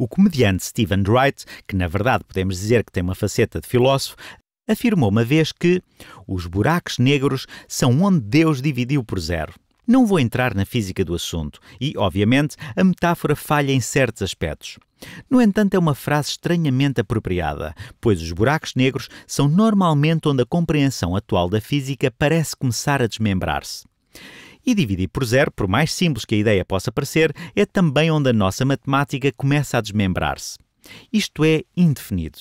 O comediante Stephen Wright, que na verdade podemos dizer que tem uma faceta de filósofo, afirmou uma vez que os buracos negros são onde Deus dividiu por zero. Não vou entrar na física do assunto e, obviamente, a metáfora falha em certos aspectos. No entanto, é uma frase estranhamente apropriada, pois os buracos negros são normalmente onde a compreensão atual da física parece começar a desmembrar-se. E dividir por zero, por mais simples que a ideia possa parecer, é também onde a nossa matemática começa a desmembrar-se. Isto é indefinido.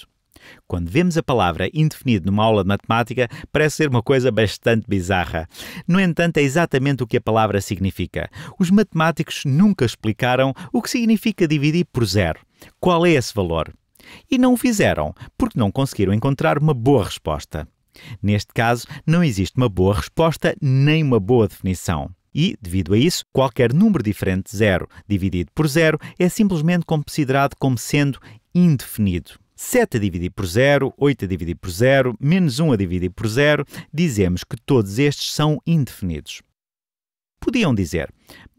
Quando vemos a palavra indefinido numa aula de matemática, parece ser uma coisa bastante bizarra. No entanto, é exatamente o que a palavra significa. Os matemáticos nunca explicaram o que significa dividir por zero. Qual é esse valor? E não o fizeram, porque não conseguiram encontrar uma boa resposta. Neste caso, não existe uma boa resposta nem uma boa definição. E, devido a isso, qualquer número diferente de zero dividido por zero é simplesmente considerado como sendo indefinido. 7 a dividir por 0, 8 a dividir por 0, menos 1 a dividir por 0, dizemos que todos estes são indefinidos. Podiam dizer,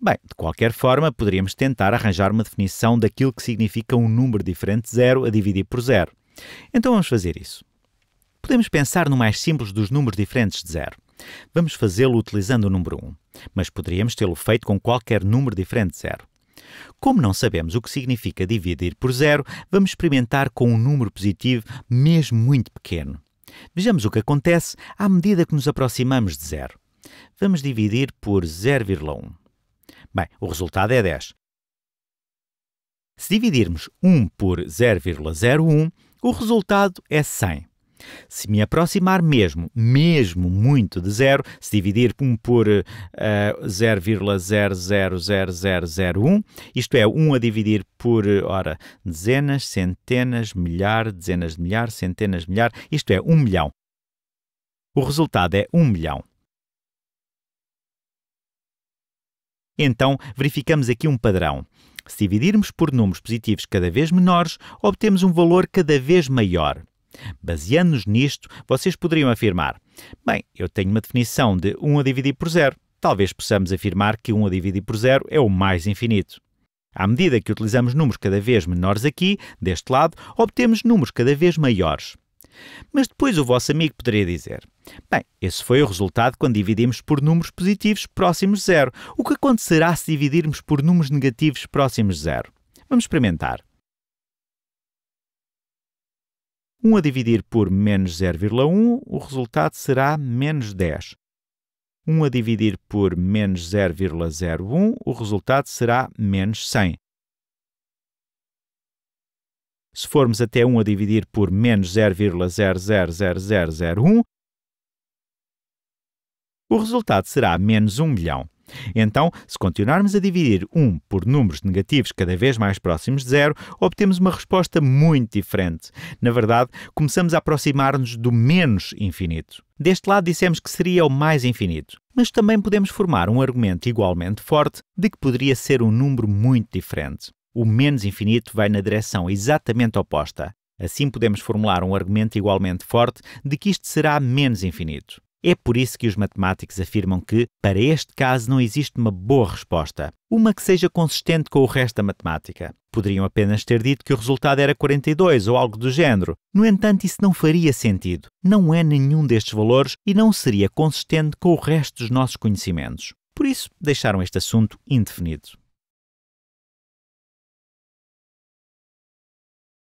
bem, de qualquer forma, poderíamos tentar arranjar uma definição daquilo que significa um número diferente de 0 a dividir por 0. Então vamos fazer isso. Podemos pensar no mais simples dos números diferentes de zero. Vamos fazê-lo utilizando o número 1, mas poderíamos tê-lo feito com qualquer número diferente de zero. Como não sabemos o que significa dividir por zero, vamos experimentar com um número positivo, mesmo muito pequeno. Vejamos o que acontece à medida que nos aproximamos de zero. Vamos dividir por 0,1. Bem, o resultado é 10. Se dividirmos 1 por 0,01, o resultado é 100. Se me aproximar mesmo, mesmo muito de zero, se dividir por uh, eh, 0,000001, isto é, 1 um a dividir por, eh, ora, dezenas, centenas, milhar, dezenas de milhar, centenas de milhar, isto é, 1 um milhão. O resultado é 1 um milhão. Então, verificamos aqui um padrão. Se dividirmos por números positivos cada vez menores, obtemos um valor cada vez maior. Baseando-nos nisto, vocês poderiam afirmar: bem, eu tenho uma definição de 1 a dividir por zero. Talvez possamos afirmar que 1 a dividir por zero é o mais infinito. À medida que utilizamos números cada vez menores aqui, deste lado, obtemos números cada vez maiores. Mas depois o vosso amigo poderia dizer: Bem, esse foi o resultado quando dividimos por números positivos próximos de zero. O que acontecerá se dividirmos por números negativos próximos de zero? Vamos experimentar. 1 a dividir por menos 0,1, o resultado será menos 10. 1 a dividir por menos 0,01, o resultado será menos 100. Se formos até 1 a dividir por menos 0,000001, o resultado será menos 1 milhão. Então, se continuarmos a dividir 1 por números negativos cada vez mais próximos de zero, obtemos uma resposta muito diferente. Na verdade, começamos a aproximar-nos do menos infinito. Deste lado, dissemos que seria o mais infinito, mas também podemos formar um argumento igualmente forte de que poderia ser um número muito diferente. O menos infinito vai na direção exatamente oposta. Assim, podemos formular um argumento igualmente forte de que isto será menos infinito. É por isso que os matemáticos afirmam que, para este caso, não existe uma boa resposta, uma que seja consistente com o resto da matemática. Poderiam apenas ter dito que o resultado era 42 ou algo do género. No entanto, isso não faria sentido. Não é nenhum destes valores e não seria consistente com o resto dos nossos conhecimentos. Por isso, deixaram este assunto indefinido.